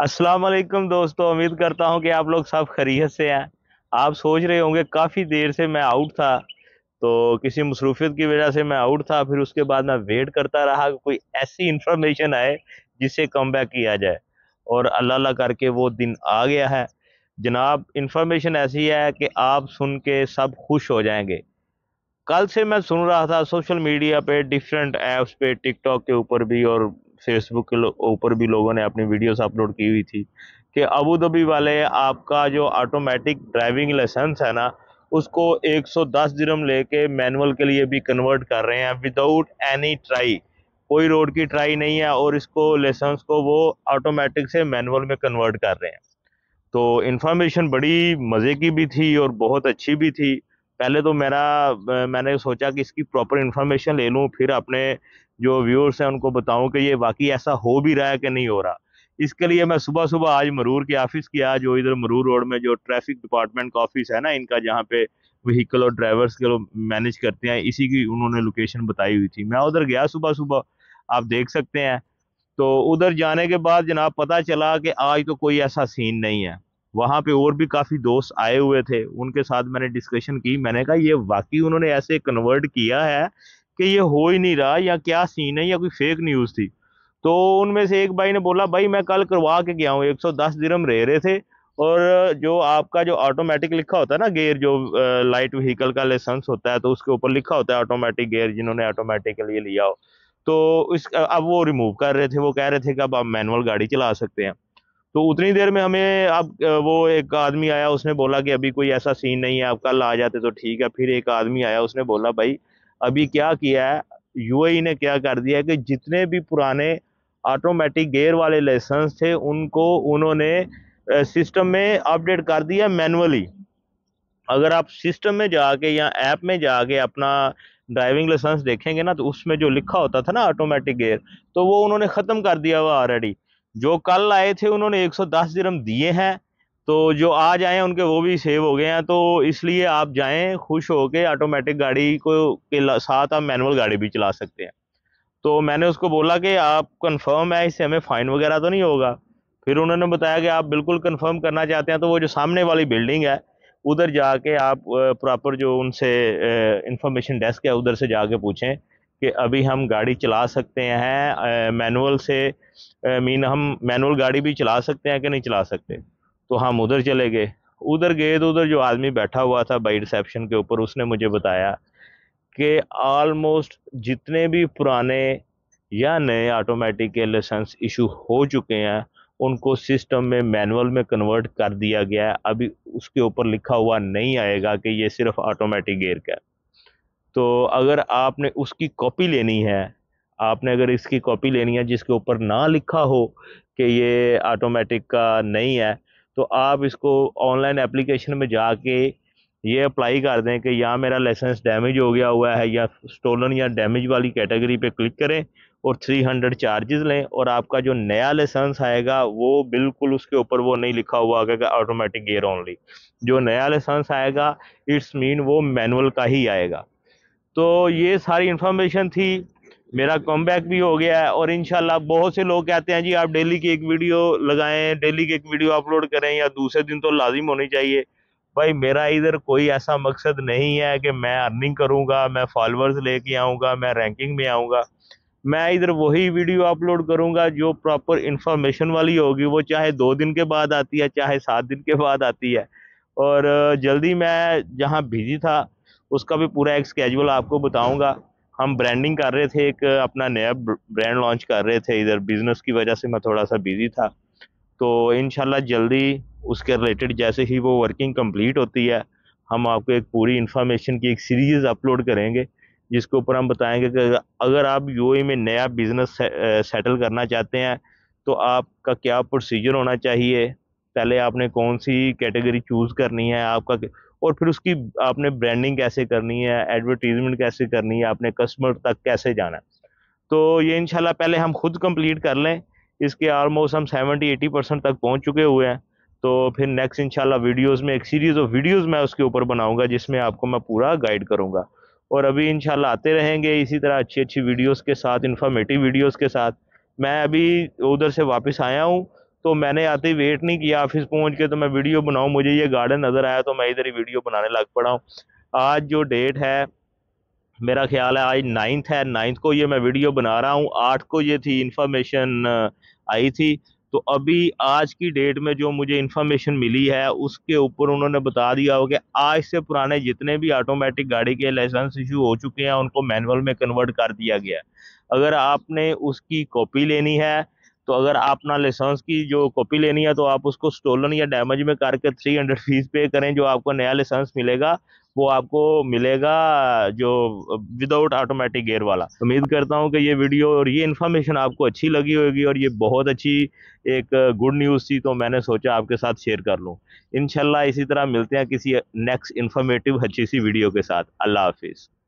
अस्सलाम वालेकुम दोस्तों उम्मीद करता हूँ कि आप लोग सब खरीहत से हैं आप सोच रहे होंगे काफ़ी देर से मैं आउट था तो किसी मसरूफियत की वजह से मैं आउट था फिर उसके बाद मैं वेट करता रहा कि कोई ऐसी इन्फॉर्मेशन आए जिससे कम बैक किया जाए और अल्लाह अल्लाह करके वो दिन आ गया है जनाब इन्फॉर्मेशन ऐसी है कि आप सुन के सब खुश हो जाएंगे कल से मैं सुन रहा था सोशल मीडिया पे डिफरेंट ऐप्स पे टिकटॉक के ऊपर भी और फेसबुक के ऊपर भी लोगों ने अपनी वीडियोस अपलोड की हुई थी कि अबू धाबी वाले आपका जो ऑटोमेटिक ड्राइविंग लाइसेंस है ना उसको 110 दिरम लेके मैनुअल के लिए भी कन्वर्ट कर रहे हैं विदाउट एनी ट्राई कोई रोड की ट्राई नहीं है और इसको लाइसेंस को वो ऑटोमेटिक से मैनुअल में कन्वर्ट कर रहे हैं तो इन्फॉर्मेशन बड़ी मज़े की भी थी और बहुत अच्छी भी थी पहले तो मेरा मैंने सोचा कि इसकी प्रॉपर इन्फॉर्मेशन ले लूँ फिर अपने जो व्यूअर्स हैं उनको बताऊं कि ये वाकई ऐसा हो भी रहा है कि नहीं हो रहा इसके लिए मैं सुबह सुबह आज मरूर के ऑफिस गया जो इधर मरूर रोड में जो ट्रैफिक डिपार्टमेंट का ऑफिस है ना इनका जहाँ पे व्हीकल और ड्राइवर्स के लोग मैनेज करते हैं इसी की उन्होंने लोकेशन बताई हुई थी मैं उधर गया सुबह सुबह आप देख सकते हैं तो उधर जाने के बाद जनाब पता चला कि आज तो कोई ऐसा सीन नहीं है वहाँ पे और भी काफ़ी दोस्त आए हुए थे उनके साथ मैंने डिस्कशन की मैंने कहा ये वाकई उन्होंने ऐसे कन्वर्ट किया है कि ये हो ही नहीं रहा या क्या सीन है या कोई फेक न्यूज़ थी तो उनमें से एक भाई ने बोला भाई मैं कल करवा के गया हूँ 110 दिरम रह रहे थे और जो आपका जो ऑटोमेटिक लिखा होता है ना गेयर जो लाइट व्हीकल का लाइसेंस होता है तो उसके ऊपर लिखा होता है ऑटोमेटिक गेयर जिन्होंने ऑटोमेटिक के लिए लिया हो तो इस अब वो रिमूव कर रहे थे वो कह रहे थे कि अब आप मैनुअल गाड़ी चला सकते हैं तो उतनी देर में हमें अब वो एक आदमी आया उसने बोला कि अभी कोई ऐसा सीन नहीं है आप कल आ जाते तो ठीक है फिर एक आदमी आया उसने बोला भाई अभी क्या किया है यूएई e ने क्या कर दिया है कि जितने भी पुराने ऑटोमेटिक गेयर वाले लाइसेंस थे उनको उन्होंने सिस्टम में अपडेट कर दिया मैनुअली अगर आप सिस्टम में जाके या ऐप में जाके अपना ड्राइविंग लाइसेंस देखेंगे ना तो उसमें जो लिखा होता था ना ऑटोमेटिक गेयर तो वो उन्होंने ख़त्म कर दिया हुआ ऑलरेडी जो कल आए थे उन्होंने 110 दिरम दिए हैं तो जो आज आए हैं उनके वो भी सेव हो गए हैं तो इसलिए आप जाएं खुश के ऑटोमेटिक गाड़ी को के साथ आप मैनुअल गाड़ी भी चला सकते हैं तो मैंने उसको बोला कि आप कंफर्म है इससे हमें फ़ाइन वगैरह तो नहीं होगा फिर उन्होंने बताया कि आप बिल्कुल कंफर्म करना चाहते हैं तो वो जो सामने वाली बिल्डिंग है उधर जाके आप प्रॉपर जो उनसे इंफॉर्मेशन डेस्क है उधर से जाके पूछें कि अभी हम गाड़ी चला सकते हैं मैनुअल से मीन हम मैनुअल गाड़ी भी चला सकते हैं कि नहीं चला सकते तो हम उधर चले गए उधर गए तो उधर जो आदमी बैठा हुआ था बाई रिसेप्शन के ऊपर उसने मुझे बताया कि आलमोस्ट जितने भी पुराने या नए ऑटोमेटिक के लाइसेंस इशू हो चुके हैं उनको सिस्टम में मैनुअल में कन्वर्ट कर दिया गया है अभी उसके ऊपर लिखा हुआ नहीं आएगा कि ये सिर्फ ऑटोमेटिक गेयर का है तो अगर आपने उसकी कॉपी लेनी है आपने अगर इसकी कॉपी लेनी है जिसके ऊपर ना लिखा हो कि ये ऑटोमेटिक का नहीं है तो आप इसको ऑनलाइन एप्लीकेशन में जाके ये अप्लाई कर दें कि या मेरा लाइसेंस डैमेज हो गया हुआ है या स्टोलन या डैमेज वाली कैटेगरी पे क्लिक करें और 300 चार्जेस लें और आपका जो नया लाइसेंस आएगा वो बिल्कुल उसके ऊपर वो नहीं लिखा हुआ होगा ऑटोमेटिक गेयर ओनली जो नया लाइसेंस आएगा इट्स मीन वो मैनुअल का ही आएगा तो ये सारी इन्फॉर्मेशन थी मेरा कम भी हो गया है और इन बहुत से लोग कहते हैं जी आप डेली की एक वीडियो लगाएं डेली की एक वीडियो अपलोड करें या दूसरे दिन तो लाजिम होनी चाहिए भाई मेरा इधर कोई ऐसा मकसद नहीं है कि मैं अर्निंग करूँगा मैं फॉलोअर्स लेके आऊँगा मैं रैंकिंग में आऊँगा मैं इधर वही वीडियो अपलोड करूँगा जो प्रॉपर इन्फॉर्मेशन वाली होगी वो चाहे दो दिन के बाद आती है चाहे सात दिन के बाद आती है और जल्दी मैं जहाँ बिजी था उसका भी पूरा एक स्केजुअल आपको बताऊँगा हम ब्रांडिंग कर रहे थे एक अपना नया ब्रांड लॉन्च कर रहे थे इधर बिज़नेस की वजह से मैं थोड़ा सा बिज़ी था तो इन जल्दी उसके रिलेटेड जैसे ही वो वर्किंग कम्प्लीट होती है हम आपको एक पूरी इन्फॉर्मेशन की एक सीरीज़ अपलोड करेंगे जिसके ऊपर हम बताएंगे कि अगर आप यूएई e में नया बिज़नेस सेटल करना चाहते हैं तो आपका क्या प्रोसीजर होना चाहिए पहले आपने कौन सी कैटेगरी चूज़ करनी है आपका और फिर उसकी आपने ब्रांडिंग कैसे करनी है एडवर्टीजमेंट कैसे करनी है आपने कस्टमर तक कैसे जाना है तो ये इनशाला पहले हम खुद कंप्लीट कर लें इसके आलमोस्ट हम सेवेंटी एटी परसेंट तक पहुँच चुके हुए हैं तो फिर नेक्स्ट इंशाल्लाह वीडियोस में एक सीरीज़ ऑफ वीडियोस मैं उसके ऊपर बनाऊंगा जिसमें आपको मैं पूरा गाइड करूंगा और अभी इंशाल्लाह आते रहेंगे इसी तरह अच्छी अच्छी वीडियोस के साथ इन्फॉर्मेटिव वीडियोस के साथ मैं अभी उधर से वापस आया हूँ तो मैंने आते ही वेट नहीं किया ऑफिस पहुंच के तो मैं वीडियो बनाऊं मुझे ये गार्डन नज़र आया तो मैं इधर ही वीडियो बनाने लग पड़ा हूँ आज जो डेट है मेरा ख्याल है आज नाइन्थ है नाइन्थ को ये मैं वीडियो बना रहा हूँ आठ को ये थी इन्फॉर्मेशन आई थी तो अभी आज की डेट में जो मुझे इन्फॉर्मेशन मिली है उसके ऊपर उन्होंने बता दिया हो कि आज से पुराने जितने भी ऑटोमेटिक गाड़ी के लाइसेंस इशू हो चुके हैं उनको मैनुअल में कन्वर्ट कर दिया गया अगर आपने उसकी कॉपी लेनी है तो अगर आप ना लाइसेंस की जो कॉपी लेनी है तो आप उसको स्टोलन या डैमेज में करके थ्री हंड्रेड फीस पे करें जो आपको नया लाइसेंस मिलेगा वो आपको मिलेगा जो विदाउट ऑटोमेटिक गेयर वाला उम्मीद करता हूँ कि ये वीडियो और ये इन्फॉर्मेशन आपको अच्छी लगी होगी और ये बहुत अच्छी एक गुड न्यूज़ थी तो मैंने सोचा आपके साथ शेयर कर लूँ इनशाला इसी तरह मिलते हैं किसी नेक्स्ट इन्फॉर्मेटिव अच्छी सी वीडियो के साथ अल्लाह हाफिज़